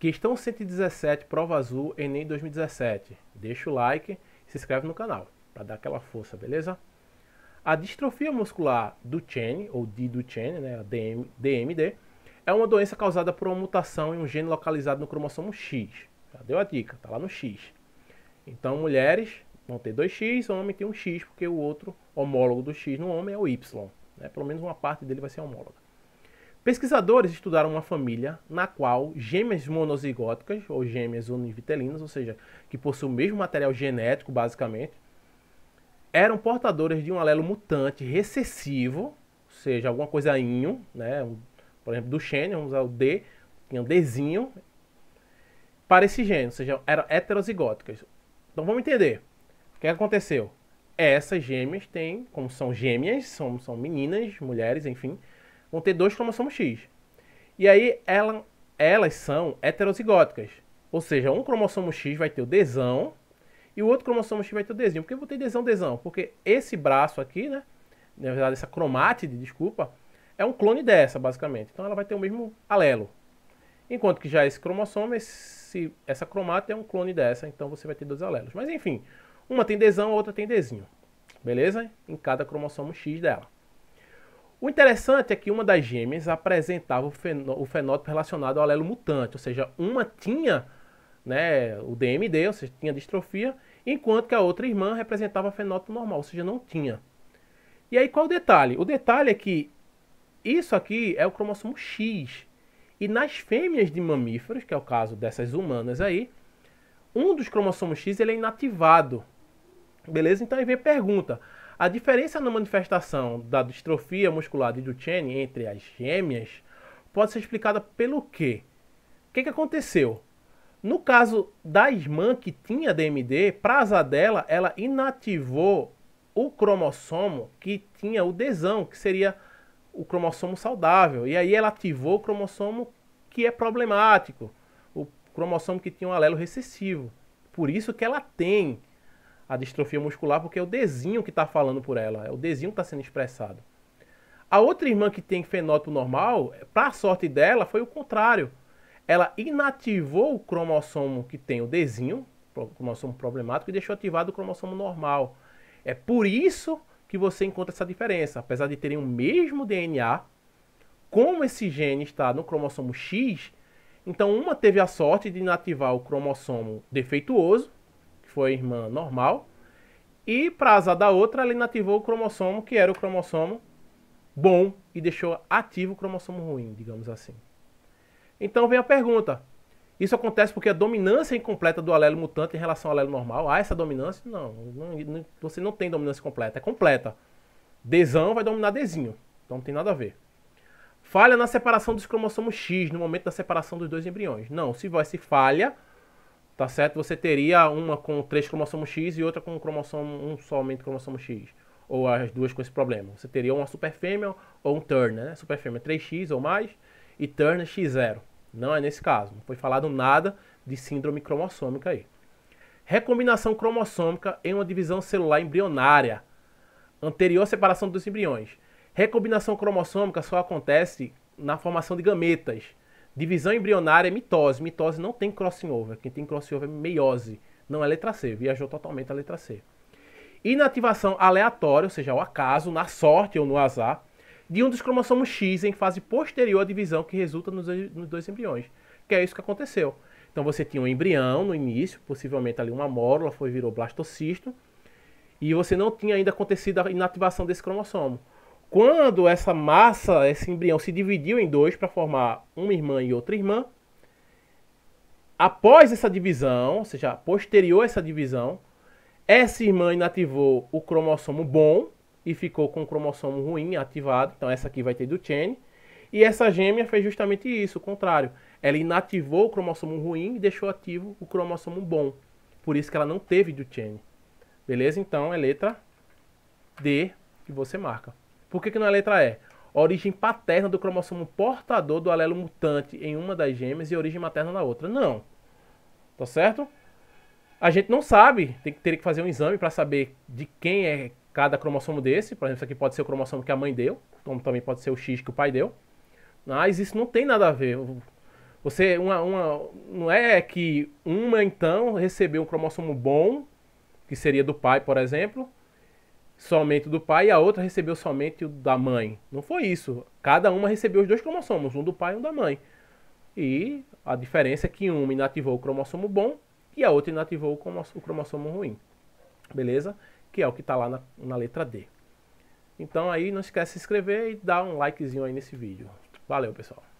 Questão 117, prova azul, Enem 2017. Deixa o like e se inscreve no canal para dar aquela força, beleza? A distrofia muscular do Duchenne, ou de Duchenne, né, DM, DMD, é uma doença causada por uma mutação em um gene localizado no cromossomo X. Já deu a dica, tá lá no X. Então, mulheres vão ter 2X, homem tem um X, porque o outro homólogo do X no homem é o Y. Né? Pelo menos uma parte dele vai ser homóloga. Pesquisadores estudaram uma família na qual gêmeas monozigóticas, ou gêmeas univitelinas, ou seja, que possuem o mesmo material genético, basicamente, eram portadoras de um alelo mutante recessivo, ou seja, alguma coisa inho, né? por exemplo, do Xene, vamos usar o D, tinha um Dzinho, para esse gene, ou seja, eram heterozigóticas. Então vamos entender o que aconteceu. Essas gêmeas têm, como são gêmeas, são, são meninas, mulheres, enfim, vão ter dois cromossomos X. E aí ela, elas são heterozigóticas. Ou seja, um cromossomo X vai ter o desão e o outro cromossomo X vai ter o desinho. Por que eu ter desão, desão? Porque esse braço aqui, né? Na verdade, essa cromátide, desculpa, é um clone dessa, basicamente. Então ela vai ter o mesmo alelo. Enquanto que já esse cromossomo, esse, essa cromátide é um clone dessa, então você vai ter dois alelos. Mas enfim, uma tem desão, a outra tem desinho. Beleza? Em cada cromossomo X dela. O interessante é que uma das gêmeas apresentava o, fenótipo relacionado ao alelo mutante, ou seja, uma tinha né, o DMD, ou seja, tinha distrofia, enquanto que a outra irmã representava fenótipo normal, ou seja, não tinha. E aí qual o detalhe? O detalhe é que isso aqui é o cromossomo X. E nas fêmeas de mamíferos, que é o caso dessas humanas aí, um dos cromossomos X ele é inativado. Beleza? Então aí vem a pergunta: a diferença na manifestação da distrofia muscular de Duchenne entre as gêmeas pode ser explicada pelo quê? O que, que aconteceu? No caso da irmã que tinha DMD, para asa dela, ela inativou o cromossomo que tinha o desão, que seria o cromossomo saudável. E aí ela ativou o cromossomo que é problemático, o cromossomo que tinha um alelo recessivo. Por isso que ela tem a distrofia muscular, porque é o desenho que está falando por ela, é o desenho que está sendo expressado. A outra irmã que tem fenótipo normal, para a sorte dela, foi o contrário. Ela inativou o cromossomo que tem o desenho, o cromossomo problemático, e deixou ativado o cromossomo normal. É por isso que você encontra essa diferença. Apesar de terem o mesmo DNA, como esse gene está no cromossomo X, então uma teve a sorte de inativar o cromossomo defeituoso que foi irmã normal, e para azar da outra, ela inativou o cromossomo, que era o cromossomo bom, e deixou ativo o cromossomo ruim, digamos assim. Então vem a pergunta: isso acontece porque a dominância incompleta do alelo mutante em relação ao alelo normal, há essa dominância? Não, não você não tem dominância completa, é completa. desão vai dominar Dzinho, então não tem nada a ver. Falha na separação dos cromossomos X no momento da separação dos dois embriões. Não, se vai se falha, tá certo? Você teria uma com três cromossomos X e outra com um cromossomo, um somente cromossomo X. Ou as duas com esse problema. Você teria uma superfêmea ou um Turner, né? Superfêmea 3X ou mais e Turner X0. Não é nesse caso. Não foi falado nada de síndrome cromossômica aí. Recombinação cromossômica em uma divisão celular embrionária. Anterior separação dos embriões. Recombinação cromossômica só acontece na formação de gametas. Divisão embrionária é mitose. Mitose não tem crossing over. Quem tem crossing over é meiose. Não é letra C. Viajou totalmente a letra C. Inativação aleatória, ou seja, ao acaso, na sorte ou no azar, de um dos cromossomos X em fase posterior à divisão que resulta nos dois embriões. Que é isso que aconteceu. Então você tinha um embrião no início, possivelmente ali uma mórula, foi virou blastocisto, e você não tinha ainda acontecido a inativação desse cromossomo. Quando essa massa, esse embrião se dividiu em dois para formar uma irmã e outra irmã, após essa divisão, ou seja, posterior a essa divisão, essa irmã inativou o cromossomo bom e ficou com o cromossomo ruim ativado. Então essa aqui vai ter do Cheney. E essa gêmea fez justamente isso, o contrário. Ela inativou o cromossomo ruim e deixou ativo o cromossomo bom. Por isso que ela não teve Duchenne. Beleza? Então é letra D que você marca. Por que, que não é letra E? Origem paterna do cromossomo portador do alelo mutante em uma das gêmeas e origem materna na outra. Não. Tá certo? A gente não sabe, tem que ter que fazer um exame para saber de quem é cada cromossomo desse. Por exemplo, isso aqui pode ser o cromossomo que a mãe deu, como também pode ser o X que o pai deu. Mas isso não tem nada a ver. Você, uma, uma, não é que uma então recebeu um cromossomo bom, que seria do pai, por exemplo, somente do pai e a outra recebeu somente o da mãe. Não foi isso. Cada uma recebeu os dois cromossomos, um do pai e um da mãe. E a diferença é que uma inativou o cromossomo bom e a outra inativou o cromossomo ruim. Beleza? Que é o que está lá na, na letra D. Então aí não esquece de se inscrever e dar um likezinho aí nesse vídeo. Valeu, pessoal.